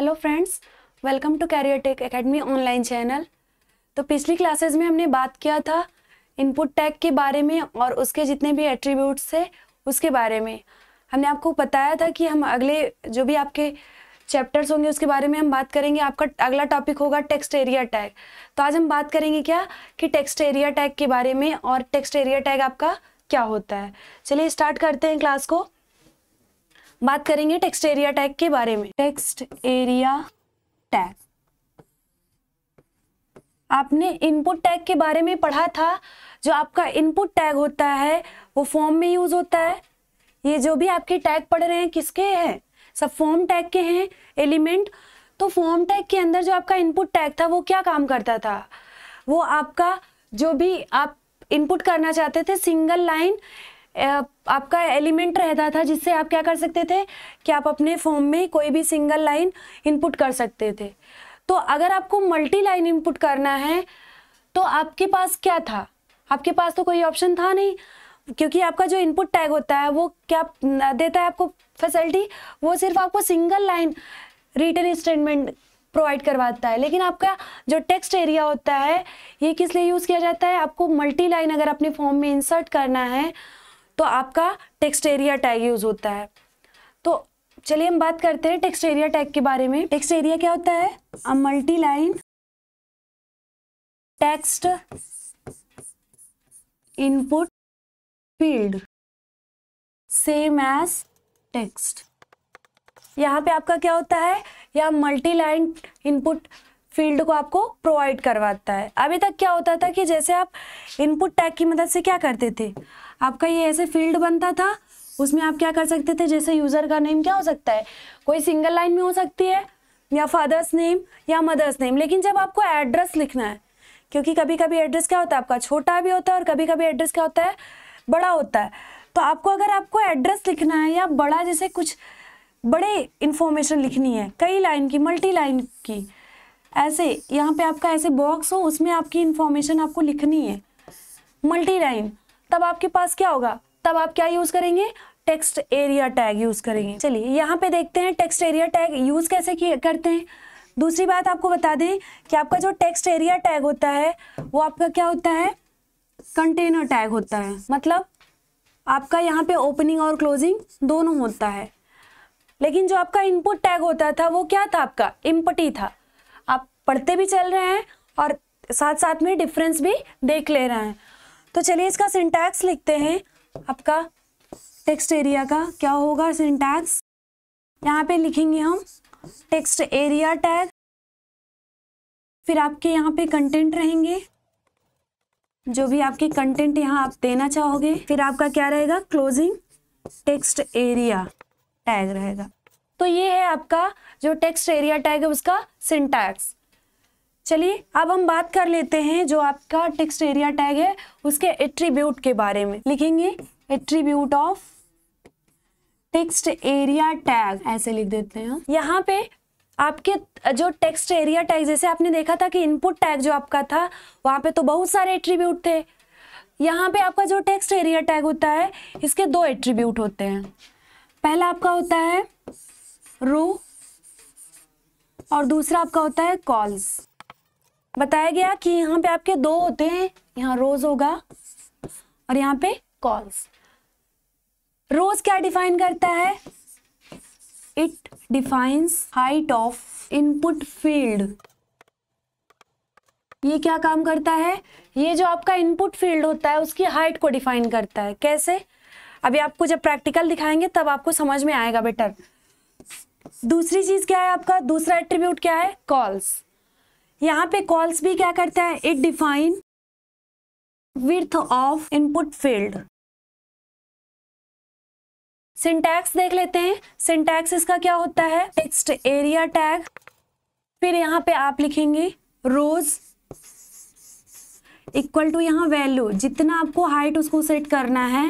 hello friends welcome to career tech academy online channel तो पिछली classes में हमने बात किया था इनपुट टैग के बारे में और उसके जितने भी एट्रीब्यूट्स थे उसके बारे में हमने आपको बताया था कि हम अगले जो भी आपके चैप्टर्स होंगे उसके बारे में हम बात करेंगे आपका अगला टॉपिक होगा टेक्स्ट एरिया टैग तो आज हम बात करेंगे क्या कि टेक्स्ट एरिया टैग के बारे में और टेक्स्ट एरिया टैग आपका क्या होता है चलिए स्टार्ट करते हैं क्लास को बात करेंगे टेक्स्ट एरिया टैग के बारे में टेक्स्ट एरिया टैग आपने इनपुट टैग के बारे में पढ़ा था जो आपका इनपुट टैग होता है वो फॉर्म में यूज होता है ये जो भी आपके टैग पढ़ रहे हैं किसके हैं सब फॉर्म टैग के हैं एलिमेंट तो फॉर्म टैग के अंदर जो आपका इनपुट टैग था वो क्या काम करता था वो आपका जो भी आप इनपुट करना चाहते थे सिंगल लाइन आपका एलिमेंट रहता था जिससे आप क्या कर सकते थे कि आप अपने फॉर्म में कोई भी सिंगल लाइन इनपुट कर सकते थे तो अगर आपको मल्टी लाइन इनपुट करना है तो आपके पास क्या था आपके पास तो कोई ऑप्शन था नहीं क्योंकि आपका जो इनपुट टैग होता है वो क्या देता है आपको फैसिलिटी वो सिर्फ आपको single line return statement provide करवाता है लेकिन आपका जो टेक्स्ट एरिया होता है ये किस लिए यूज़ किया जाता है आपको मल्टी लाइन अगर अपने फॉर्म में इंसर्ट करना है तो आपका टेक्स्ट एरिया टैग यूज़ होता है तो चलिए हम बात करते हैं टेक्स्ट एरिया टैग के बारे में टेक्स्ट एरिया क्या होता है multi line text input field same as text यहाँ पे आपका क्या होता है या मल्टी लाइन इनपुट फील्ड को आपको प्रोवाइड करवाता है अभी तक क्या होता था कि जैसे आप इनपुट टैग की मदद से क्या करते थे आपका ये ऐसे फील्ड बनता था उसमें आप क्या कर सकते थे जैसे यूज़र का नेम क्या हो सकता है कोई सिंगल लाइन में हो सकती है या फादर्स नेम या मदर्स नेम लेकिन जब आपको एड्रेस लिखना है क्योंकि कभी कभी एड्रेस क्या होता है आपका छोटा भी होता है और कभी कभी एड्रेस क्या होता है बड़ा होता है तो आपको अगर आपको एड्रेस लिखना है या बड़ा जैसे कुछ बड़े इन्फॉर्मेशन लिखनी है कई लाइन की मल्टी लाइन की ऐसे यहाँ पे आपका ऐसे बॉक्स हो उसमें आपकी इन्फॉर्मेशन आपको लिखनी है मल्टी लाइन तब आपके पास क्या होगा तब आप क्या यूज करेंगे टेक्स्ट एरिया टैग यूज करेंगे चलिए यहाँ पे देखते हैं टेक्स्ट एरिया टैग यूज कैसे करते हैं दूसरी बात आपको बता दें कि आपका जो टेक्स्ट एरिया टैग होता है वो आपका क्या होता है कंटेनर टैग होता है मतलब आपका यहाँ पे ओपनिंग और क्लोजिंग दोनों होता है लेकिन जो आपका इनपुट टैग होता था वो क्या था आपका इम्पटी था आप पढ़ते भी चल रहे हैं और साथ साथ में डिफरेंस भी देख ले रहे हैं तो चलिए इसका सिंटैक्स लिखते हैं आपका टेक्स्ट एरिया का क्या होगा सिंटैक्स यहाँ पे लिखेंगे हम टेक्स्ट एरिया टैग फिर आपके यहाँ पे कंटेंट रहेंगे जो भी आपके कंटेंट यहाँ आप देना चाहोगे फिर आपका क्या रहेगा क्लोजिंग टेक्स्ट एरिया टैग रहेगा तो ये है आपका जो टेक्स्ट एरिया टैग है उसका सिंटैक्स चलिए अब हम बात कर लेते हैं जो आपका टेक्स्ट एरिया टैग है उसके एट्रीब्यूट के बारे में लिखेंगे attribute of text area tag ऐसे लिख देते हैं यहाँ पे आपके जो टेक्स्ट एरिया टैग जैसे आपने देखा था कि इनपुट टैग जो आपका था वहाँ पे तो बहुत सारे एट्रीब्यूट थे यहाँ पे आपका जो टेक्स्ट एरिया टैग होता है इसके दो एट्रीब्यूट होते हैं पहला आपका होता है रो और दूसरा आपका होता है कॉल्स बताया गया कि यहाँ पे आपके दो होते हैं यहाँ रोज होगा और यहाँ पे कॉल्स रोज क्या डिफाइन करता है it defines height of input field ये क्या काम करता है ये जो आपका इनपुट फील्ड होता है उसकी हाइट को डिफाइन करता है कैसे अभी आपको जब प्रैक्टिकल दिखाएंगे तब आपको समझ में आएगा बेटर दूसरी चीज क्या है आपका दूसरा एट्रीब्यूट क्या है कॉल्स यहाँ पे कॉल्स भी क्या करता है it define width of input field syntax देख लेते हैं सिंटैक्स इसका क्या होता है टेक्स्ट एरिया टैग फिर यहाँ पे आप लिखेंगे रोज इक्वल टू यहाँ वैल्यू जितना आपको हाइट उसको सेट करना है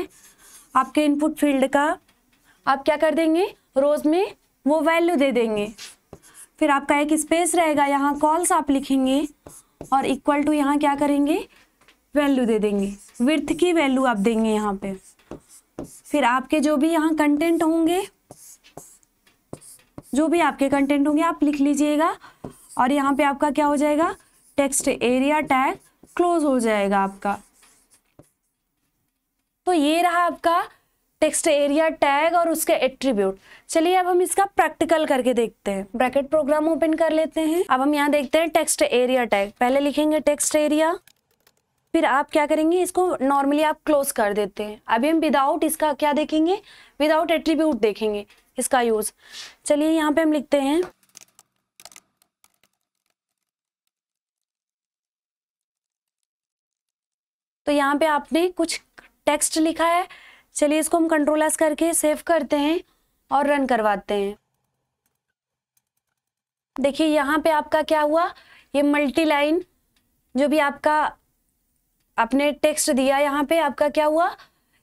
आपके इनपुट फील्ड का आप क्या कर देंगे रोज में वो वैल्यू दे देंगे फिर आपका एक स्पेस रहेगा यहाँ कॉल्स आप लिखेंगे और इक्वल टू यहाँ क्या करेंगे वैल्यू दे देंगे विर्थ की वैल्यू आप देंगे यहाँ पे फिर आपके जो भी यहाँ कंटेंट होंगे जो भी आपके कंटेंट होंगे आप लिख लीजिएगा और यहाँ पे आपका क्या हो जाएगा टेक्स्ट एरिया टैग क्लोज हो जाएगा आपका तो ये रहा आपका टेक्स्ट एरिया टैग और उसके एट्रीब्यूट चलिए अब हम इसका प्रैक्टिकल करके देखते हैं ब्रैकेट प्रोग्राम ओपन कर लेते हैं अब हम यहाँ देखते हैं टेक्स्ट एरिया टैग पहले लिखेंगे टेक्स्ट एरिया फिर आप क्या करेंगे इसको नॉर्मली आप क्लोज कर देते हैं अभी हम विदाउट इसका क्या देखेंगे विदाउट एट्रीब्यूट देखेंगे इसका यूज चलिए यहाँ पे हम लिखते हैं तो यहाँ पे आपने कुछ टेक्स्ट लिखा है चलिए इसको हम कंट्रोल एस करके सेव करते हैं और रन करवाते हैं देखिए यहाँ पे आपका क्या हुआ ये मल्टी लाइन जो भी आपका आपने टेक्स्ट दिया यहाँ पे आपका क्या हुआ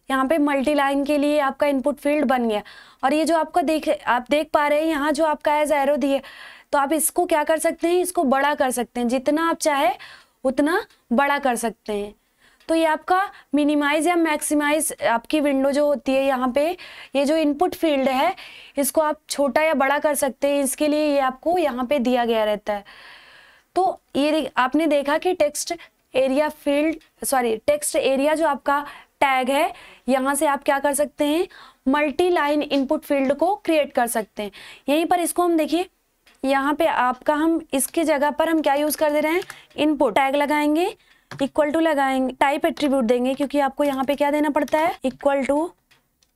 यहाँ पे मल्टी लाइन के लिए आपका इनपुट फील्ड बन गया और ये जो आपका देख आप देख पा रहे हैं यहाँ जो आपका एज एरो दिए तो आप इसको क्या कर सकते हैं इसको बड़ा कर सकते हैं जितना आप चाहे उतना बड़ा कर सकते हैं तो ये आपका मिनिमाइज या मैक्सिमाइज आपकी विंडो जो होती है यहाँ पे ये जो इनपुट फील्ड है इसको आप छोटा या बड़ा कर सकते हैं इसके लिए ये आपको यहाँ पे दिया गया रहता है तो ये आपने देखा कि text area field sorry text area जो आपका टैग है यहाँ से आप क्या कर सकते हैं मल्टी लाइन इनपुट फील्ड को क्रिएट कर सकते हैं यहीं पर इसको हम देखिए यहाँ पे आपका हम इसकी जगह पर हम क्या यूज़ कर दे रहे हैं इनपुट टैग लगाएंगे इक्वल टू लगाएंगे टाइप एट्रीब्यूट देंगे क्योंकि आपको यहाँ पे क्या देना पड़ता है इक्वल टू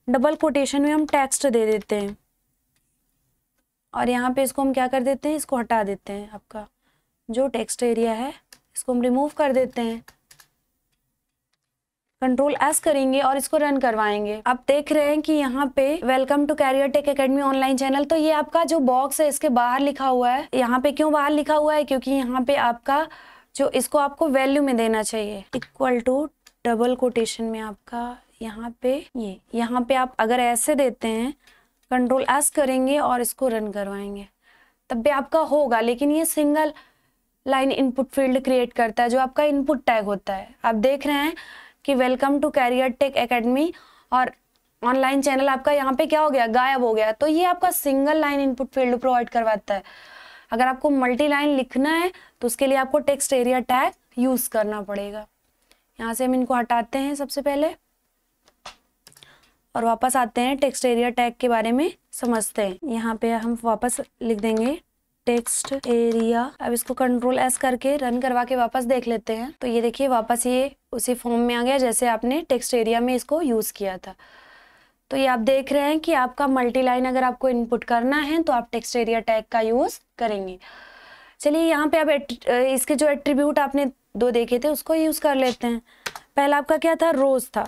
डबल कोटेशन में हम टेक्स्ट दे देते हैं और यहाँ पे इसको हम क्या कर देते हैं इसको हटा देते हैं आपका जो टेक्स्ट एरिया है इसको हम रिमूव कर देते हैं कंट्रोल एस करेंगे और इसको रन करवाएंगे आप देख रहे हैं कि यहाँ पे welcome to career tech academy online channel तो ये आपका जो बॉक्स है इसके बाहर लिखा हुआ है यहाँ पे क्यों बाहर लिखा हुआ है क्योंकि यहाँ पे आपका जो इसको आपको वैल्यू में देना चाहिए इक्वल टू डबल कोटेशन में आपका यहाँ पे ये यहाँ पे आप अगर ऐसे देते हैं कंट्रोल एस करेंगे और इसको रन करवाएंगे तब भी आपका होगा लेकिन ये single line input field create करता है जो आपका इनपुट टैग होता है आप देख रहे हैं कि welcome to career tech academy और ऑनलाइन चैनल आपका यहाँ पे क्या हो गया गायब हो गया तो ये आपका single line input field provide करवाता है अगर आपको मल्टी लाइन लिखना है तो उसके लिए आपको टेक्स्ट एरिया टैग यूज करना पड़ेगा यहाँ से हम इनको हटाते हैं सबसे पहले और वापस आते हैं टेक्स्ट एरिया टैग के बारे में समझते हैं यहाँ पे हम वापस लिख देंगे टेक्स्ट एरिया अब इसको कंट्रोल एस करके रन करवा के वापस देख लेते हैं तो ये देखिए वापस ये उसी फॉर्म में आ गया जैसे आपने टेक्स्ट एरिया में इसको यूज़ किया था तो ये आप देख रहे हैं कि आपका मल्टी लाइन अगर आपको इनपुट करना है तो आप टेक्स्ट एरिया टैग का यूज़ करेंगे चलिए यहाँ पे आप इसके जो एट्रीब्यूट आपने दो देखे थे उसको यूज़ कर लेते हैं पहला आपका क्या था रोज़ था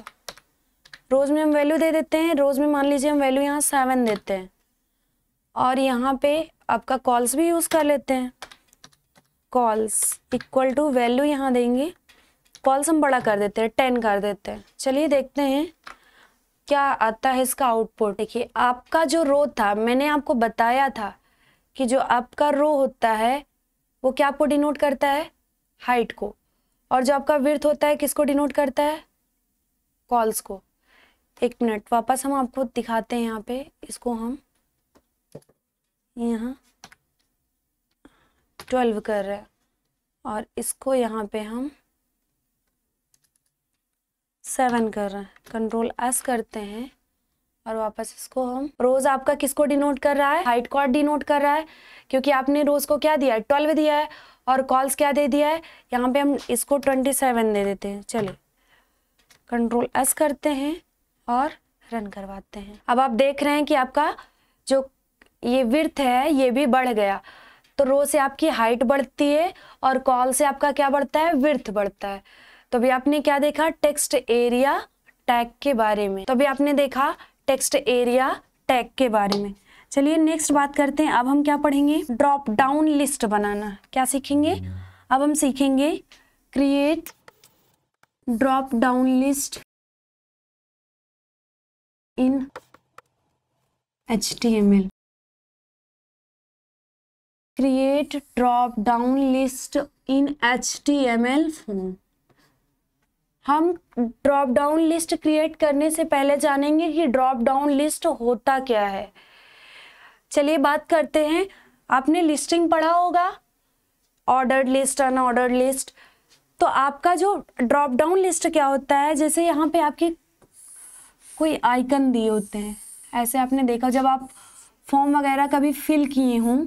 रोज़ में हम वैल्यू दे देते हैं रोज़ में मान लीजिए हम वैल्यू यहाँ सेवन देते हैं और यहाँ पे आपका कॉल्स भी यूज़ कर लेते हैं कॉल्स इक्वल टू वैल्यू यहाँ देंगे कॉल्स हम बड़ा कर देते हैं टेन कर देते हैं चलिए देखते हैं क्या आता है इसका आउटपुट देखिए आपका जो रो था मैंने आपको बताया था कि जो आपका रो होता है वो क्या आपको डिनोट करता है हाइट को और जो आपका विर्थ होता है किसको डिनोट करता है कॉल्स को एक मिनट वापस हम आपको दिखाते हैं यहाँ पे इसको हम यहाँ ट्वेल्व कर रहे हैं और इसको यहाँ पे हम सेवन कर रहा है कंट्रोल एस करते हैं और वापस इसको हम रोज आपका किसको डिनोट कर रहा है हाइट कॉर्ड डिनोट कर रहा है क्योंकि आपने रोज को क्या दिया है ट्वेल्व दिया है और कॉल्स क्या दे दिया है यहाँ पे हम इसको ट्वेंटी सेवन दे देते हैं चलिए कंट्रोल एस करते हैं और रन करवाते हैं अब आप देख रहे हैं कि आपका जो ये विर्थ है ये भी बढ़ गया तो रोज से आपकी हाइट बढ़ती है और कॉल से आपका क्या बढ़ता है विर्थ बढ़ता है तो अभी आपने क्या देखा टेक्स्ट एरिया टैग के बारे में तो अभी आपने देखा टेक्स्ट एरिया टैग के बारे में चलिए नेक्स्ट बात करते हैं अब हम क्या पढ़ेंगे ड्रॉप डाउन लिस्ट बनाना क्या सीखेंगे अब हम सीखेंगे create drop down list in H T M L create drop down list in H T M L form हम ड्रॉप डाउन लिस्ट क्रिएट करने से पहले जानेंगे कि ड्रॉप डाउन लिस्ट होता क्या है चलिए बात करते हैं आपने लिस्टिंग पढ़ा होगा ऑर्डर लिस्ट अनऑर्डर लिस्ट तो आपका जो ड्रॉप डाउन लिस्ट क्या होता है जैसे यहाँ पे आपके कोई आइकन दिए होते हैं ऐसे आपने देखा जब आप फॉर्म वगैरह कभी फिल किए हों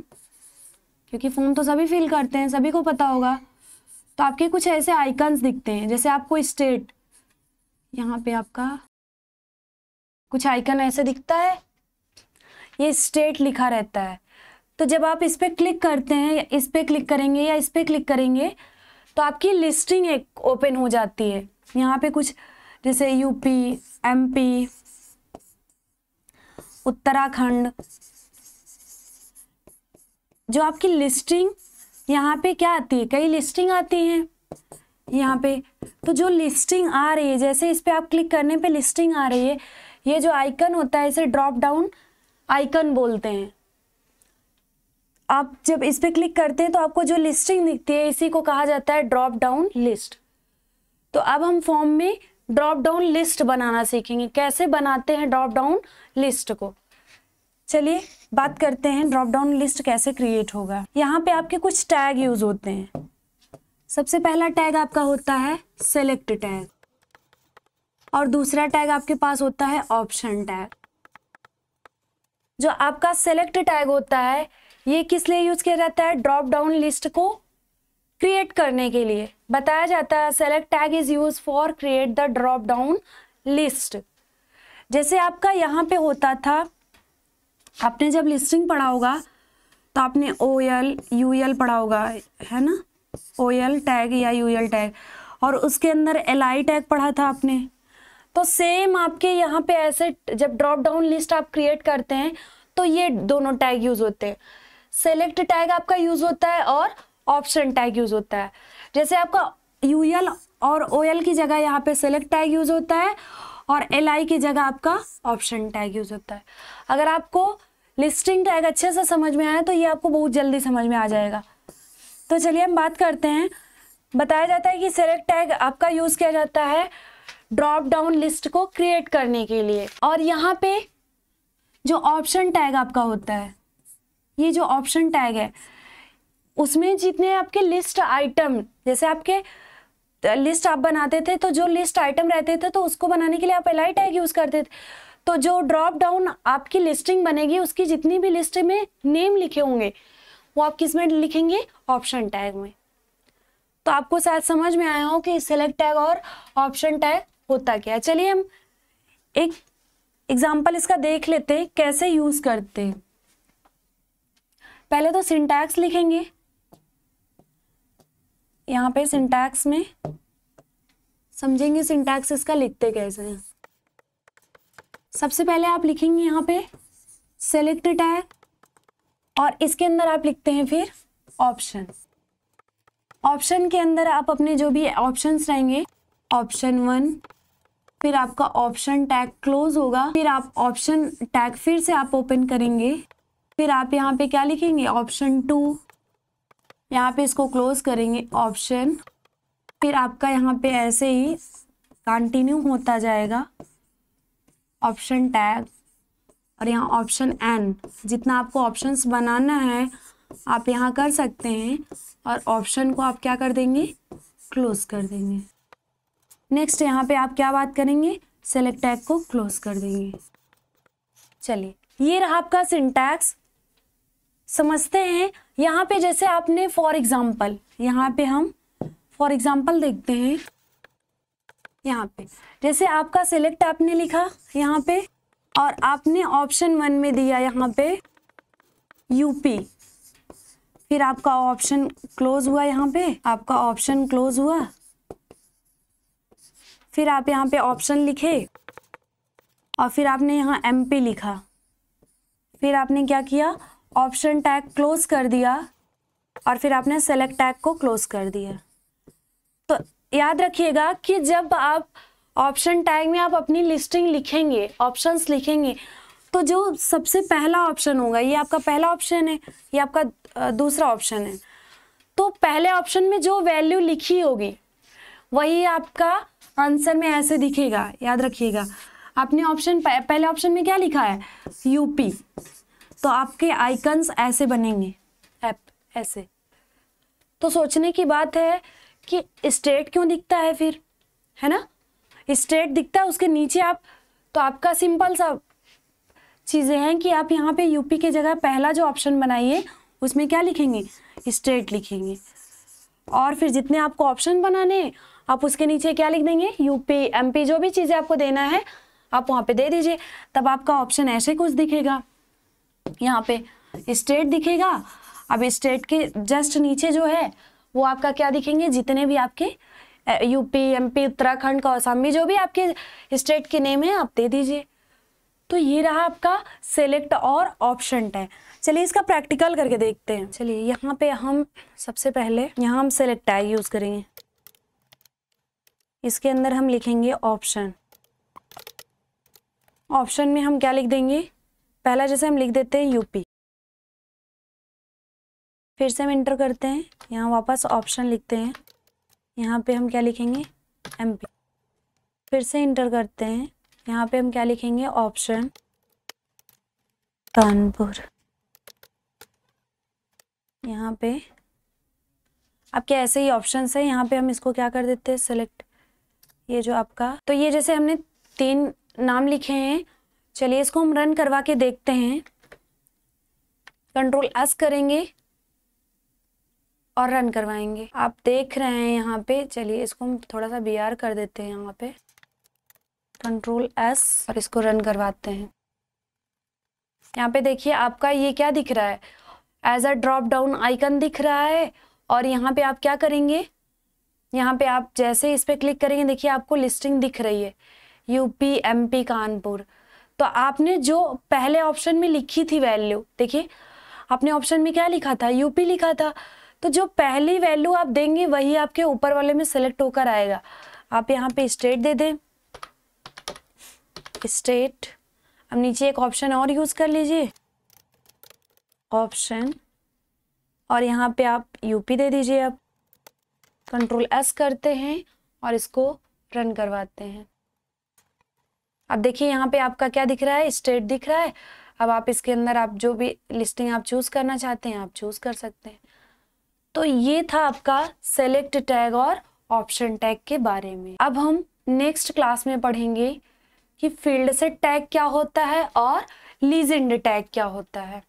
क्योंकि फॉर्म तो सभी फिल करते हैं सभी को पता होगा तो आपके कुछ ऐसे आइकन्स दिखते हैं जैसे आपको स्टेट यहाँ पे आपका कुछ आइकन ऐसे दिखता है ये स्टेट लिखा रहता है तो जब आप इस पर क्लिक करते हैं इस पर क्लिक करेंगे या इस पर क्लिक करेंगे तो आपकी लिस्टिंग एक ओपन हो जाती है यहाँ पे कुछ जैसे यूपी एमपी उत्तराखंड जो आपकी लिस्टिंग यहाँ पे क्या आती है कई लिस्टिंग आती हैं यहाँ पे तो जो लिस्टिंग आ रही है जैसे इस पर आप क्लिक करने पे लिस्टिंग आ रही है ये जो आइकन होता है इसे ड्रॉप डाउन आइकन बोलते हैं आप जब इस पर क्लिक करते हैं तो आपको जो लिस्टिंग दिखती है इसी को कहा जाता है ड्रॉप डाउन लिस्ट तो अब हम फॉर्म में ड्रॉप डाउन लिस्ट बनाना सीखेंगे कैसे बनाते हैं ड्रॉप डाउन लिस्ट को चलिए बात करते हैं ड्रॉप डाउन लिस्ट कैसे क्रिएट होगा यहाँ पे आपके कुछ टैग यूज होते हैं सबसे पहला टैग आपका होता है सेलेक्ट टैग और दूसरा टैग आपके पास होता है ऑप्शन टैग जो आपका सेलेक्ट टैग होता है ये किस लिए यूज किया जाता है ड्रॉप डाउन लिस्ट को क्रिएट करने के लिए बताया जाता है select tag is use for create the drop down list जैसे आपका यहाँ पे होता था आपने जब लिस्टिंग पढ़ा होगा तो आपने ओ एल यू एल पढ़ा होगा है ना ओ एल टैग या यू एल टैग और उसके अंदर एल आई टैग पढ़ा था आपने तो सेम आपके यहाँ पे ऐसे जब ड्रॉप डाउन लिस्ट आप क्रिएट करते हैं तो ये दोनों टैग यूज होते हैं सेलेक्ट टैग आपका यूज होता है और ऑप्शन टैग यूज होता है जैसे आपका यू एल और ओ एल की जगह यहाँ पे सेलेक्ट टैग यूज होता है और एल आई की जगह आपका ऑप्शन टैग यूज होता है अगर आपको लिस्टिंग टैग अच्छे से समझ में आया तो ये आपको बहुत जल्दी समझ में आ जाएगा तो चलिए हम बात करते हैं बताया जाता है कि सेलेक्ट टैग आपका यूज़ किया जाता है ड्रॉप डाउन लिस्ट को क्रिएट करने के लिए और यहाँ पे जो ऑप्शन टैग आपका होता है ये जो ऑप्शन टैग है उसमें जितने आपके लिस्ट आइटम जैसे आपके लिस्ट आप बनाते थे तो जो लिस्ट आइटम रहते थे तो उसको बनाने के लिए आप एलाई टैग यूज़ करते थे तो जो ड्रॉप डाउन आपकी लिस्टिंग बनेगी उसकी जितनी भी लिस्ट में नेम लिखे होंगे वो आप किस में लिखेंगे ऑप्शन टैग में तो आपको शायद समझ में आया हो कि सेलेक्ट टैग और ऑप्शन टैग होता क्या है चलिए हम एक एग्जाम्पल इसका देख लेते हैं कैसे यूज करते हैं पहले तो सिंटैक्स लिखेंगे यहाँ पे सिंटैक्स में समझेंगे सिंटैक्स इसका लिखते कैसे हैं सबसे पहले आप लिखेंगे यहाँ पे सेलेक्ट टैग और इसके अंदर आप लिखते हैं फिर ऑप्शन ऑप्शन के अंदर आप अपने जो भी ऑप्शंस रहेंगे ऑप्शन वन फिर आपका ऑप्शन टैग क्लोज होगा फिर आप ऑप्शन टैग फिर से आप ओपन करेंगे फिर आप यहाँ पे क्या लिखेंगे ऑप्शन टू यहाँ पे इसको क्लोज करेंगे ऑप्शन फिर आपका यहाँ पे ऐसे ही कंटिन्यू होता जाएगा ऑप्शन टैग और यहाँ ऑप्शन एन जितना आपको ऑप्शंस बनाना है आप यहाँ कर सकते हैं और ऑप्शन को आप क्या कर देंगे क्लोज कर देंगे नेक्स्ट यहाँ पे आप क्या बात करेंगे सेलेक्ट टैग को क्लोज कर देंगे चलिए ये रहा आपका सिंटैक्स समझते हैं यहाँ पे जैसे आपने फॉर एग्जाम्पल यहाँ पे हम फॉर एग्जाम्पल देखते हैं यहाँ पे जैसे आपका सिलेक्ट आपने लिखा यहाँ पे और आपने ऑप्शन वन में दिया यहाँ पे यूपी फिर आपका ऑप्शन क्लोज हुआ यहाँ पे आपका ऑप्शन क्लोज हुआ फिर आप यहाँ पे ऑप्शन लिखे और फिर आपने यहाँ एमपी लिखा फिर आपने क्या किया ऑप्शन टैग क्लोज कर दिया और फिर आपने सेलेक्ट टैग को क्लोज कर दिया तो याद रखिएगा कि जब आप ऑप्शन टैग में आप अपनी लिस्टिंग लिखेंगे ऑप्शंस लिखेंगे तो जो सबसे पहला ऑप्शन होगा ये आपका पहला ऑप्शन है ये आपका दूसरा ऑप्शन है तो पहले ऑप्शन में जो वैल्यू लिखी होगी वही आपका आंसर में ऐसे दिखेगा याद रखिएगा आपने ऑप्शन पहले ऑप्शन में क्या लिखा है यूपी तो आपके आइकन्स ऐसे बनेंगे ऐप ऐसे तो सोचने की बात है कि स्टेट क्यों दिखता है फिर है ना स्टेट दिखता है उसके नीचे आप तो आपका सिंपल सा चीज़ें हैं कि आप यहाँ पे यूपी के जगह पहला जो ऑप्शन बनाइए उसमें क्या लिखेंगे स्टेट लिखेंगे और फिर जितने आपको ऑप्शन बनाने आप उसके नीचे क्या लिख देंगे यूपी एमपी जो भी चीज़ें आपको देना है आप वहाँ पे दे दीजिए तब आपका ऑप्शन ऐसे कुछ दिखेगा यहाँ पे स्टेट दिखेगा अब स्टेट के जस्ट नीचे जो है वो आपका क्या दिखेंगे जितने भी आपके यूपी एमपी उत्तराखंड का आसाम भी जो भी आपके स्टेट के नेम है आप दे दीजिए तो ये रहा आपका सेलेक्ट और ऑप्शन टैग चलिए इसका प्रैक्टिकल करके देखते हैं चलिए यहाँ पे हम सबसे पहले यहाँ हम सेलेक्ट टैग यूज़ करेंगे इसके अंदर हम लिखेंगे ऑप्शन ऑप्शन में हम क्या लिख देंगे पहला जैसे हम लिख देते हैं यूपी फिर से हम इंटर करते हैं यहाँ वापस ऑप्शन लिखते हैं यहाँ पे हम क्या लिखेंगे एम फिर से इंटर करते हैं यहाँ पे हम क्या लिखेंगे ऑप्शन कानपुर यहाँ पे आपके ऐसे ही ऑप्शंस हैं यहाँ पे हम इसको क्या कर देते हैं सेलेक्ट ये जो आपका तो ये जैसे हमने तीन नाम लिखे हैं चलिए इसको हम रन करवा के देखते हैं कंट्रोल एस करेंगे और रन करवाएंगे आप देख रहे हैं यहाँ पे चलिए इसको हम थोड़ा सा बी कर देते हैं यहाँ पे कंट्रोल एस और इसको रन करवाते हैं यहाँ पे देखिए आपका ये क्या दिख रहा है as a drop down icon दिख रहा है और यहाँ पे आप क्या करेंगे यहाँ पे आप जैसे इस पर क्लिक करेंगे देखिए आपको लिस्टिंग दिख रही है यूपी पी कानपुर तो आपने जो पहले ऑप्शन में लिखी थी वैल्यू देखिए आपने ऑप्शन में क्या लिखा था यूपी लिखा था तो जो पहली वैल्यू आप देंगे वही आपके ऊपर वाले में सेलेक्ट होकर आएगा आप यहाँ पे स्टेट दे दें स्टेट अब नीचे एक ऑप्शन और यूज़ कर लीजिए ऑप्शन और यहाँ पे आप यूपी दे दीजिए आप कंट्रोल एस करते हैं और इसको रन करवाते हैं अब देखिए यहाँ पे आपका क्या दिख रहा है स्टेट दिख रहा है अब आप इसके अंदर आप जो भी लिस्टिंग आप चूज़ करना चाहते हैं आप चूज़ कर सकते हैं तो ये था आपका सेलेक्ट टैग और ऑप्शन टैग के बारे में अब हम नेक्स्ट क्लास में पढ़ेंगे कि फील्ड से टैग क्या होता है और लीजेंड टैग क्या होता है